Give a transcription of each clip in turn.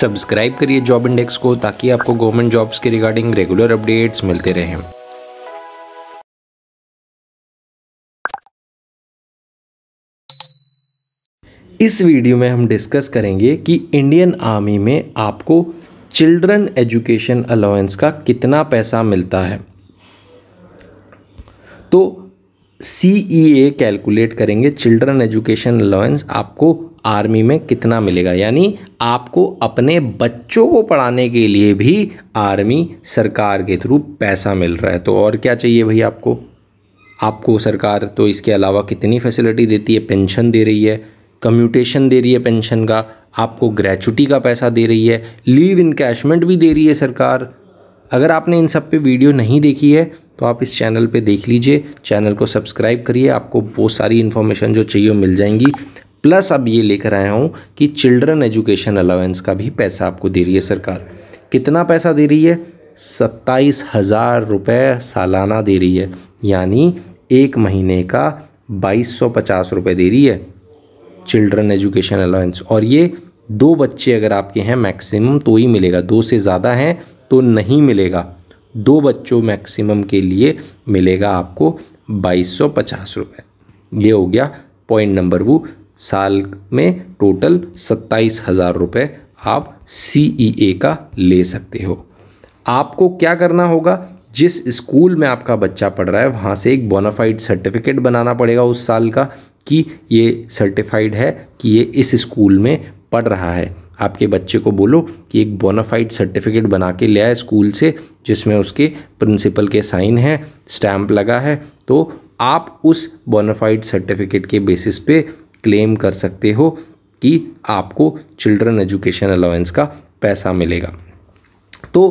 subscribe करिए job index को ताकि आपको गवर्नमेंट जॉब्स के रिगार्डिंग रेगुलर अपडेट्स मिलते रहें इस वीडियो में हम डिस्कस करेंगे कि इंडियन आर्मी में आपको चिल्ड्रन एजुकेशन अलाउंस का कितना पैसा मिलता है तो सी ई ए कैलकुलेट करेंगे चिल्ड्रन एजुकेशन अलाउंस आपको आर्मी में कितना मिलेगा यानी आपको अपने बच्चों को पढ़ाने के लिए भी आर्मी सरकार के थ्रू पैसा मिल रहा है तो और क्या चाहिए भाई आपको आपको सरकार तो इसके अलावा कितनी फैसिलिटी देती है पेंशन दे रही है कम्यूटेशन दे रही है पेंशन का आपको ग्रेचुटी का पैसा दे रही है लीव इन कैशमेंट भी दे रही है सरकार अगर आपने इन सब पे वीडियो नहीं देखी है तो आप इस चैनल पे देख लीजिए चैनल को सब्सक्राइब करिए आपको वो सारी इन्फॉर्मेशन जो चाहिए मिल जाएंगी प्लस अब ये लेकर आया हूँ कि चिल्ड्रन एजुकेशन अलाउंस का भी पैसा आपको दे रही है सरकार कितना पैसा दे रही है सत्ताईस हज़ार रुपये सालाना दे रही है यानी एक महीने का बाईस सौ पचास रुपये दे रही है चिल्ड्रन एजुकेशन अलाउंस और ये दो बच्चे अगर आपके हैं मैक्सिमम तो ही मिलेगा दो से ज़्यादा हैं तो नहीं मिलेगा दो बच्चों मैक्सिमम के लिए मिलेगा आपको बाईस सौ पचास रुपये ये हो गया पॉइंट नंबर वो साल में टोटल सत्ताईस हज़ार रुपये आप सी e का ले सकते हो आपको क्या करना होगा जिस स्कूल में आपका बच्चा पढ़ रहा है वहाँ से एक बोनाफाइड सर्टिफिकेट बनाना पड़ेगा उस साल का कि ये सर्टिफाइड है कि ये इस स्कूल में पढ़ रहा है आपके बच्चे को बोलो कि एक बोनाफाइड सर्टिफिकेट बना के ले आए स्कूल से जिसमें उसके प्रिंसिपल के साइन हैं स्टैम्प लगा है तो आप उस बोनाफाइड सर्टिफिकेट के बेसिस पे क्लेम कर सकते हो कि आपको चिल्ड्रन एजुकेशन अलाउंस का पैसा मिलेगा तो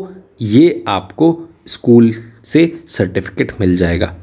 ये आपको स्कूल से सर्टिफिकेट मिल जाएगा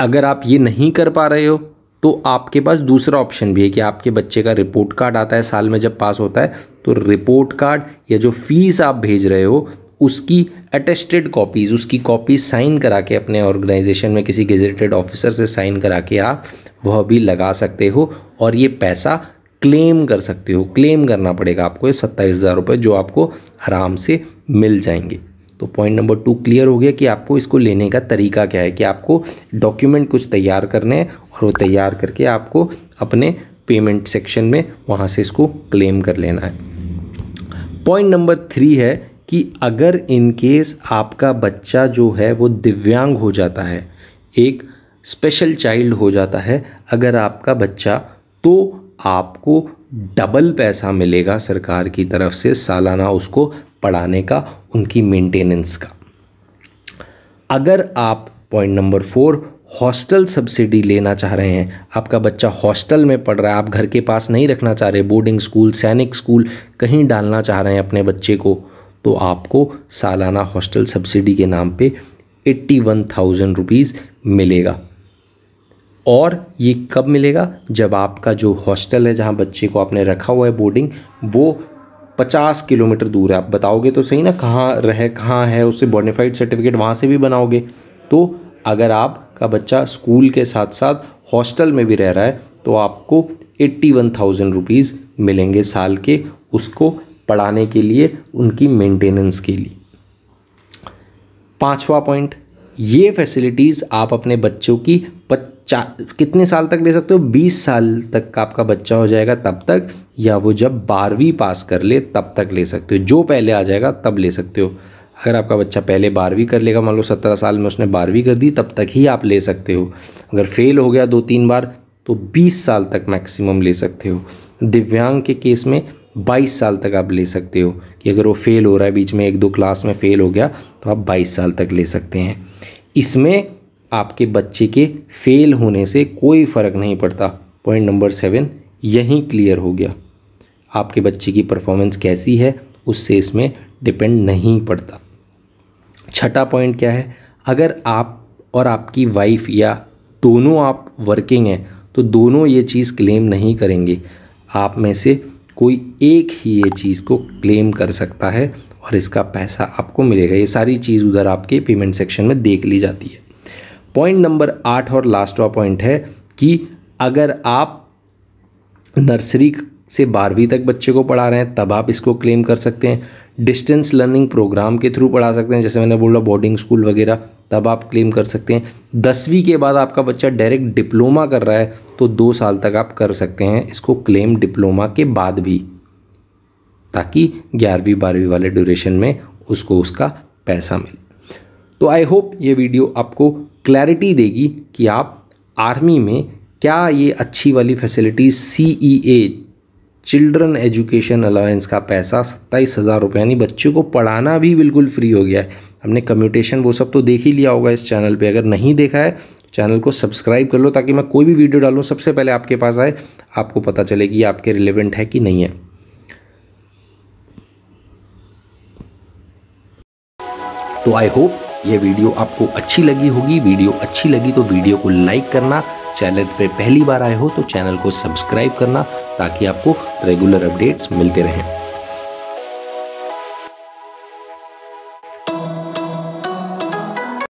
अगर आप ये नहीं कर पा रहे हो तो आपके पास दूसरा ऑप्शन भी है कि आपके बच्चे का रिपोर्ट कार्ड आता है साल में जब पास होता है तो रिपोर्ट कार्ड या जो फीस आप भेज रहे हो उसकी अटेस्टेड कॉपीज़ उसकी कॉपी साइन करा के अपने ऑर्गेनाइजेशन में किसी गजेटेड ऑफिसर से साइन करा के आप वह भी लगा सकते हो और ये पैसा क्लेम कर सकते हो क्लेम करना पड़ेगा आपको ये सत्ताईस हज़ार रुपये जो आपको आराम से मिल जाएंगे तो पॉइंट नंबर टू क्लियर हो गया कि आपको इसको लेने का तरीका क्या है कि आपको डॉक्यूमेंट कुछ तैयार करने हैं और वो तैयार करके आपको अपने पेमेंट सेक्शन में वहाँ से इसको क्लेम कर लेना है पॉइंट नंबर थ्री है कि अगर इनकेस आपका बच्चा जो है वो दिव्यांग हो जाता है एक स्पेशल चाइल्ड हो जाता है अगर आपका बच्चा तो आपको डबल पैसा मिलेगा सरकार की तरफ से सालाना उसको पढ़ाने का उनकी मेंटेनेंस का अगर आप point number four hostel subsidy लेना चाह रहे हैं आपका बच्चा हॉस्टल में पढ़ रहा है आप घर के पास नहीं रखना चाह रहे बोर्डिंग स्कूल सैनिक स्कूल कहीं डालना चाह रहे हैं अपने बच्चे को तो आपको सालाना हॉस्टल सब्सिडी के नाम पे एट्टी वन थाउजेंड रुपीज़ मिलेगा और ये कब मिलेगा जब आपका जो हॉस्टल है जहाँ बच्चे को आपने रखा हुआ है बोर्डिंग वो पचास किलोमीटर दूर है आप बताओगे तो सही ना कहाँ रहे कहाँ है उससे बोनाफाइड सर्टिफिकेट वहाँ से भी बनाओगे तो अगर आपका बच्चा स्कूल के साथ साथ हॉस्टल में भी रह रहा है तो आपको एट्टी वन थाउजेंड रुपीज़ मिलेंगे साल के उसको पढ़ाने के लिए उनकी मेंटेनेंस के लिए पांचवा पॉइंट ये फैसिलिटीज़ आप अपने बच्चों की पच्चा कितने साल तक ले सकते हो बीस साल तक का आपका बच्चा हो जाएगा तब तक या वो जब बारहवीं पास कर ले तब तक ले सकते हो जो पहले आ जाएगा तब ले सकते हो अगर आपका बच्चा पहले बारहवीं कर लेगा मान लो सत्रह साल में उसने बारहवीं कर दी तब तक ही आप ले सकते हो अगर फेल हो गया दो तीन बार तो बीस साल तक मैक्सिमम ले सकते हो दिव्यांग के केस में बाईस साल तक आप ले सकते हो कि अगर वो फेल हो रहा है बीच में एक दो क्लास में फेल हो गया तो आप बाईस साल तक ले सकते हैं इसमें आपके बच्चे के फेल होने से कोई फ़र्क नहीं पड़ता पॉइंट नंबर सेवन यहीं क्लियर हो गया आपके बच्चे की परफॉर्मेंस कैसी है उससे इसमें डिपेंड नहीं पड़ता छठा पॉइंट क्या है अगर आप और आपकी वाइफ या दोनों आप वर्किंग हैं तो दोनों ये चीज़ क्लेम नहीं करेंगे आप में से कोई एक ही ये चीज़ को क्लेम कर सकता है और इसका पैसा आपको मिलेगा ये सारी चीज़ उधर आपके पेमेंट सेक्शन में देख ली जाती है पॉइंट नंबर आठ और लास्ट वा पॉइंट है कि अगर आप नर्सरी से बारहवीं तक बच्चे को पढ़ा रहे हैं तब आप इसको क्लेम कर सकते हैं डिस्टेंस लर्निंग प्रोग्राम के थ्रू पढ़ा सकते हैं जैसे मैंने बोला बोर्डिंग स्कूल वगैरह तब आप क्लेम कर सकते हैं दसवीं के बाद आपका बच्चा डायरेक्ट डिप्लोमा कर रहा है तो दो साल तक आप कर सकते हैं इसको क्लेम डिप्लोमा के बाद भी ताकि ग्यारहवीं बारहवीं वाले ड्यूरेशन में उसको उसका पैसा मिले तो आई होप ये वीडियो आपको क्लैरिटी देगी कि आप आर्मी में क्या ये अच्छी वाली facility C E A children education allowance का पैसा सत्ताईस हज़ार रुपये यानी बच्चों को पढ़ाना भी बिल्कुल फ्री हो गया है हमने कम्यूटेशन वो सब तो देख ही लिया होगा इस चैनल पे अगर नहीं देखा है चैनल को सब्सक्राइब कर लो ताकि मैं कोई भी वीडियो डालूँ सबसे पहले आपके पास आए आपको पता चले कि आपके रिलेवेंट है कि नहीं है तो आई होप ये वीडियो आपको अच्छी लगी होगी वीडियो अच्छी लगी तो वीडियो को लाइक करना चैनल पर पहली बार आए हो तो चैनल को सब्सक्राइब करना ताकि आपको रेगुलर अपडेट्स मिलते रहें